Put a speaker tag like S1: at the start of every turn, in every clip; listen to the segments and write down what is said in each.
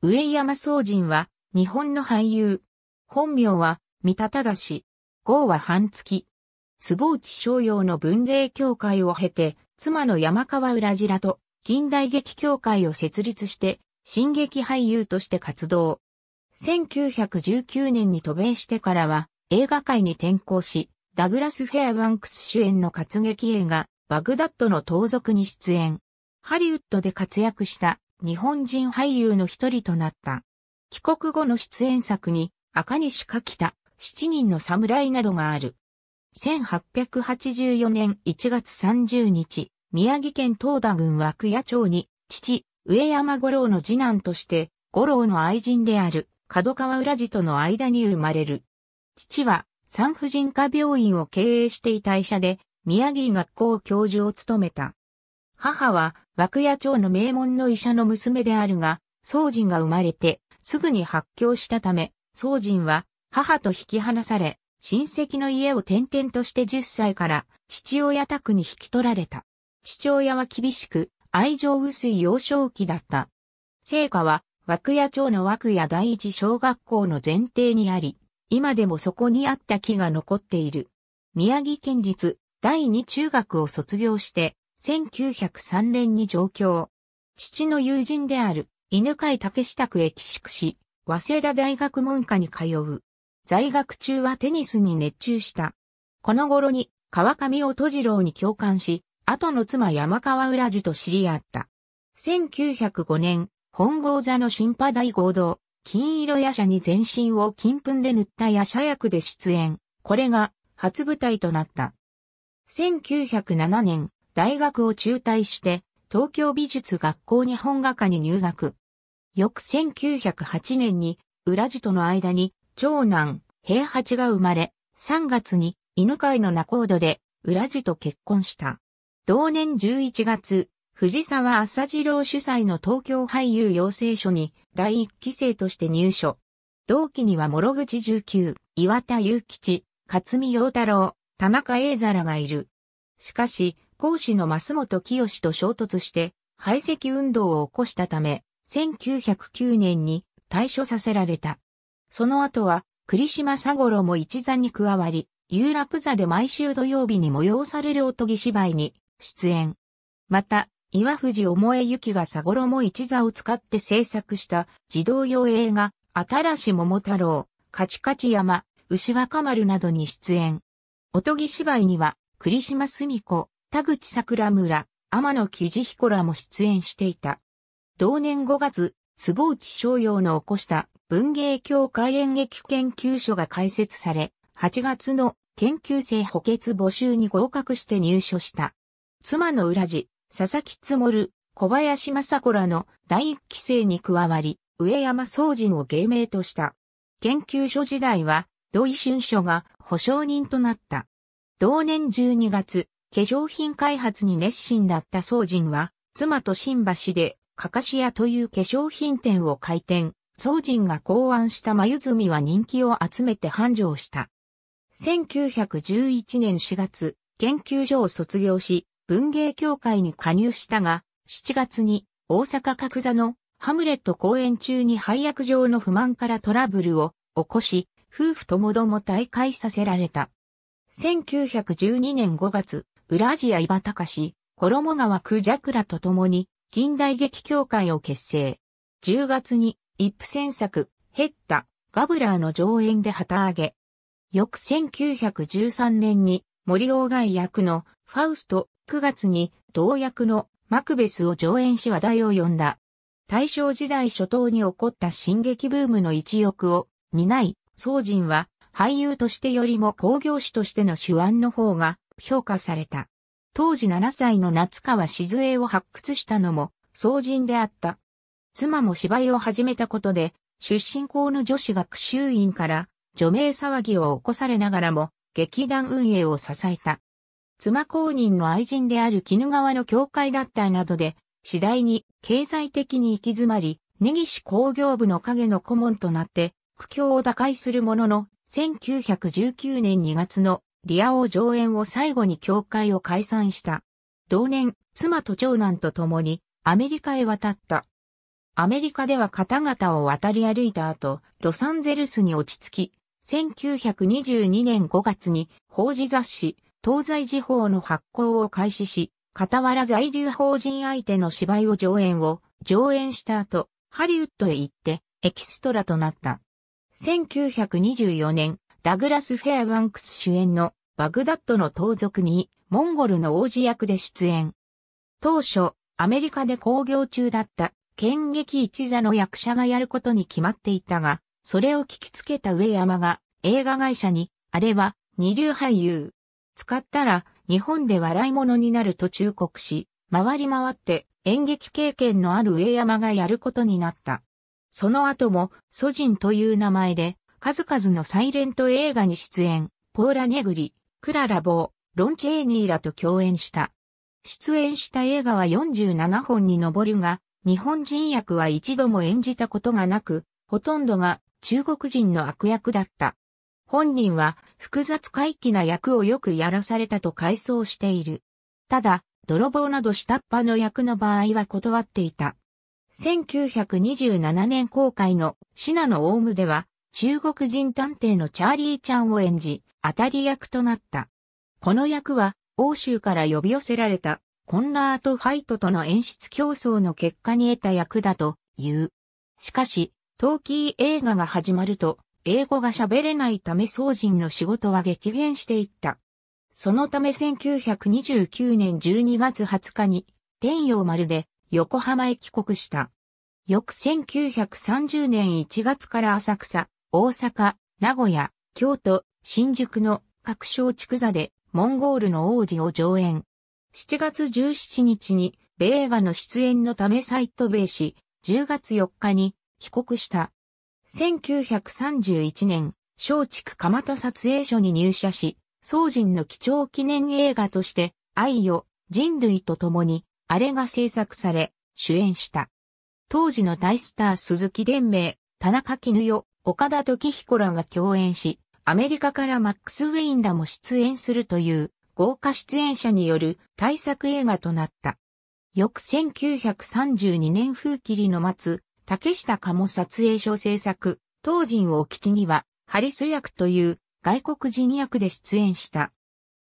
S1: 上山総人は、日本の俳優。本名は、三田忠。号は半月。坪内逍遥の文芸協会を経て、妻の山川浦らと、近代劇協会を設立して、新劇俳優として活動。1919年に渡米してからは、映画界に転向し、ダグラス・フェアバンクス主演の活劇映画、バグダッドの盗賊に出演。ハリウッドで活躍した日本人俳優の一人となった。帰国後の出演作に赤西かきた七人の侍などがある。1884年1月30日、宮城県東田郡枠谷町に父、上山五郎の次男として、五郎の愛人である角川浦寺との間に生まれる。父は産婦人科病院を経営していた医者で、宮城学校教授を務めた。母は涌谷町の名門の医者の娘であるが、宗人が生まれてすぐに発狂したため、宗人は母と引き離され、親戚の家を転々として10歳から父親宅に引き取られた。父親は厳しく愛情薄い幼少期だった。聖火は涌谷町の涌谷第一小学校の前提にあり、今でもそこにあった木が残っている。宮城県立第二中学を卒業して、1903年に上京。父の友人である犬飼武卓へ寄宿し、早稲田大学門下に通う。在学中はテニスに熱中した。この頃に川上音次郎に共感し、後の妻山川浦寺と知り合った。1905年、本郷座の新派大合同、金色夜叉に全身を金粉で塗った夜叉役で出演。これが初舞台となった。1907年、大学を中退して、東京美術学校日本画科に入学。翌1908年に、浦地との間に、長男、平八が生まれ、3月に、犬飼の仲人で、浦地と結婚した。同年11月、藤沢朝次郎主催の東京俳優養成所に第一期生として入所。同期には諸口十九、岩田祐吉、勝見陽太郎、田中英皿がいる。しかし、講師の増本清と衝突して排斥運動を起こしたため、1909年に退所させられた。その後は、栗島佐五郎も一座に加わり、有楽座で毎週土曜日に催されるおとぎ芝居に出演。また、岩藤思江ゆきが佐五郎も一座を使って制作した児童用映画、新し桃太郎、カチカチ山、牛若丸などに出演。おとぎ芝居には、栗島澄子、田口桜村、天野木地彦らも出演していた。同年5月、坪内逍遥の起こした文芸協会演劇研究所が開設され、8月の研究生補欠募集に合格して入所した。妻の裏地、佐々木つもる、小林正子らの第一期生に加わり、上山総人を芸名とした。研究所時代は、土井春書が保証人となった。同年12月、化粧品開発に熱心だった宗人は、妻と新橋で、かかし屋という化粧品店を開店。宗人が考案した眉墨は人気を集めて繁盛した。1911年4月、研究所を卒業し、文芸協会に加入したが、7月に大阪角座のハムレット公演中に配役上の不満からトラブルを起こし、夫婦ともども退会させられた。1912年5月、浦ジアコロモ衣川クジャクラと共に、近代劇協会を結成。10月に、一夫戦作、ヘッタ、ガブラーの上演で旗揚げ。翌1913年に、森鴎外役のファウスト、9月に、同役のマクベスを上演し話題を呼んだ。大正時代初頭に起こった進撃ブームの一翼を担い、総人は俳優としてよりも興行師としての手腕の方が評価された。当時7歳の夏川静江を発掘したのも、総人であった。妻も芝居を始めたことで、出身校の女子学習院から除名騒ぎを起こされながらも、劇団運営を支えた。妻公認の愛人である絹川の教会だったなどで、次第に経済的に行き詰まり、根岸工業部の影の顧問となって、苦境を打開するものの、1919年2月のリア王上演を最後に教会を解散した。同年、妻と長男と共にアメリカへ渡った。アメリカでは方々を渡り歩いた後、ロサンゼルスに落ち着き、1922年5月に法事雑誌、東西時報の発行を開始し、傍ら在留法人相手の芝居を上演を、上演した後、ハリウッドへ行って、エキストラとなった。1924年、ダグラス・フェアバンクス主演のバグダッドの盗賊に、モンゴルの王子役で出演。当初、アメリカで興行中だった、剣劇一座の役者がやることに決まっていたが、それを聞きつけた上山が、映画会社に、あれは、二流俳優。使ったら、日本で笑い物になると忠告し、回り回って演劇経験のある上山がやることになった。その後も、ソジンという名前で、数々のサイレント映画に出演、ポーラ・ネグリ、クララ・ボー、ロン・チェーニーらと共演した。出演した映画は47本に上るが、日本人役は一度も演じたことがなく、ほとんどが中国人の悪役だった。本人は複雑怪奇な役をよくやらされたと回想している。ただ、泥棒など下っ端の役の場合は断っていた。1927年公開のシナのオウムでは、中国人探偵のチャーリーちゃんを演じ、当たり役となった。この役は、欧州から呼び寄せられた、コンラート・ファイトとの演出競争の結果に得た役だという。しかし、トーキー映画が始まると、英語が喋れないため総人の仕事は激減していった。そのため1929年12月20日に、天陽丸で横浜へ帰国した。翌1930年1月から浅草、大阪、名古屋、京都、新宿の各小畜座でモンゴールの王子を上演。7月17日に米映画の出演のためサイトベイし、10月4日に帰国した。1931年、松竹蒲田撮影所に入社し、総人の貴重記念映画として、愛よ、人類と共に、あれが制作され、主演した。当時の大スター鈴木伝明、田中絹代、岡田時彦らが共演し、アメリカからマックス・ウェインらも出演するという豪華出演者による大作映画となった。翌1932年風切りの末、竹下鴨撮影所制作、当人を基地には、ハリス役という外国人役で出演した。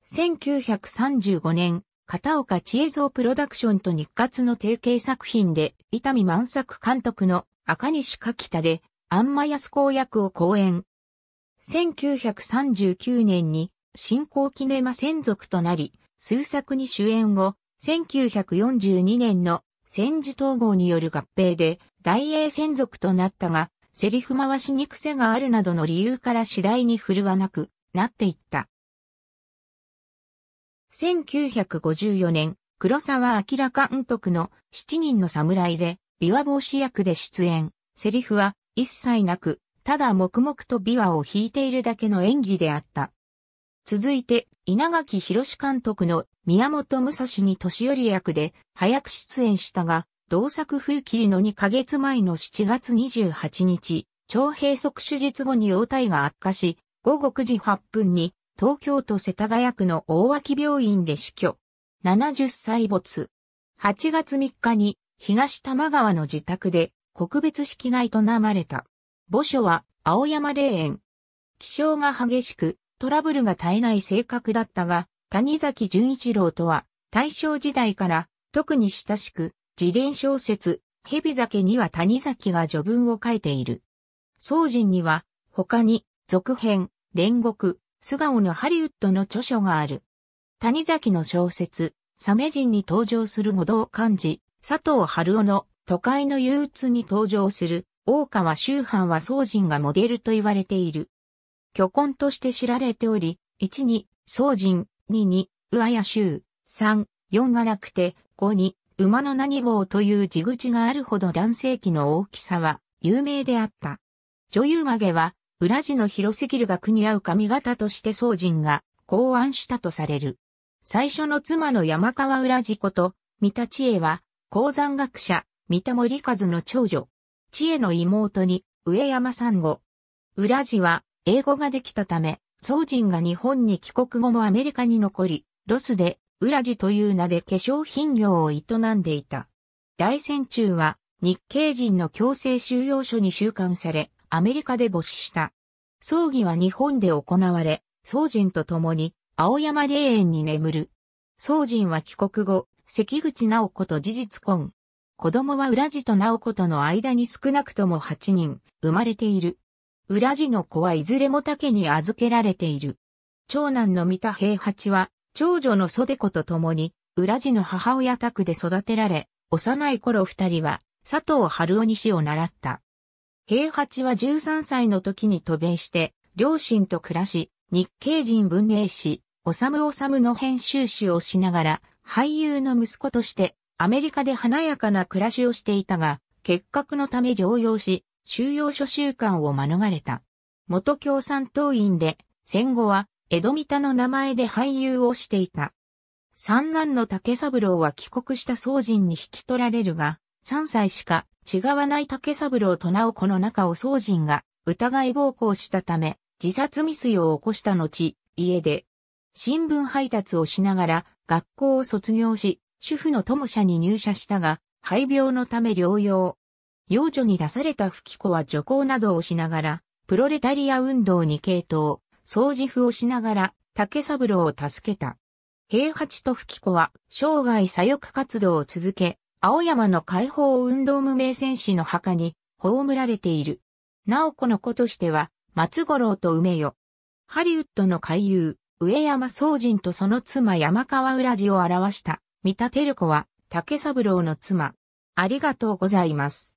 S1: 1935年、片岡千恵蔵プロダクションと日活の提携作品で、伊丹万作監督の赤西柿田で、アンマヤス公役を講演。1939年に新興キネマ専属となり、数作に主演後、1942年の戦時統合による合併で大英専属となったが、セリフ回しに癖があるなどの理由から次第に振るわなくなっていった。1954年、黒沢明監督の七人の侍で、琵琶帽子役で出演。セリフは、一切なく、ただ黙々と琵琶を弾いているだけの演技であった。続いて、稲垣博監督の宮本武蔵に年寄り役で早く出演したが、同作風切りの2ヶ月前の7月28日、腸閉塞手術後に容体が悪化し、午後9時8分に東京都世田谷区の大脇病院で死去。70歳没。8月3日に東玉川の自宅で国別式が営まれた。墓所は青山霊園。気象が激しく、トラブルが絶えない性格だったが、谷崎潤一郎とは、大正時代から特に親しく、自伝小説、蛇酒には谷崎が序文を書いている。宗人には、他に、続編、煉獄、素顔のハリウッドの著書がある。谷崎の小説、サメ人に登場する五道漢字、佐藤春夫の都会の憂鬱に登場する、大川周藩は宗人がモデルと言われている。巨根として知られており、1に、宗人、2に、上谷周、3、4がなくて、5に、馬の何棒という地口があるほど男性器の大きさは、有名であった。女優曲げは、裏地の広すぎるが国合う髪型として宗人が考案したとされる。最初の妻の山川裏地こと、三田知恵は、鉱山学者、三田森和の長女、知恵の妹に、上山ん。後。浦路は、英語ができたため、宗人が日本に帰国後もアメリカに残り、ロスで、浦路という名で化粧品業を営んでいた。大戦中は、日系人の強制収容所に収監され、アメリカで没した。葬儀は日本で行われ、宗人と共に、青山霊園に眠る。宗人は帰国後、関口直子と事実婚、子供は浦地と直子との間に少なくとも8人、生まれている。浦地の子はいずれも竹に預けられている。長男の三田平八は、長女の袖子と共に、浦地の母親宅で育てられ、幼い頃二人は、佐藤春夫に死を習った。平八は13歳の時に渡米して、両親と暮らし、日系人文師、お治む治むの編集士をしながら、俳優の息子として、アメリカで華やかな暮らしをしていたが、結核のため療養し、収容所習慣を免れた。元共産党員で、戦後は、江戸三田の名前で俳優をしていた。三男の竹三郎は帰国した宗人に引き取られるが、三歳しか違わない竹三郎と直子の中を宗人が疑い暴行したため、自殺未遂を起こした後、家で、新聞配達をしながら学校を卒業し、主婦の友社に入社したが、肺病のため療養。幼女に出された吹き子は助行などをしながら、プロレタリア運動に傾倒、掃除婦をしながら、竹三郎を助けた。平八と吹き子は、生涯左翼活動を続け、青山の解放運動無名戦士の墓に、葬られている。直子の子としては、松五郎と梅よ。ハリウッドの海遊、上山宗人とその妻山川浦寺を表した。三田照子は竹三郎の妻。ありがとうございます。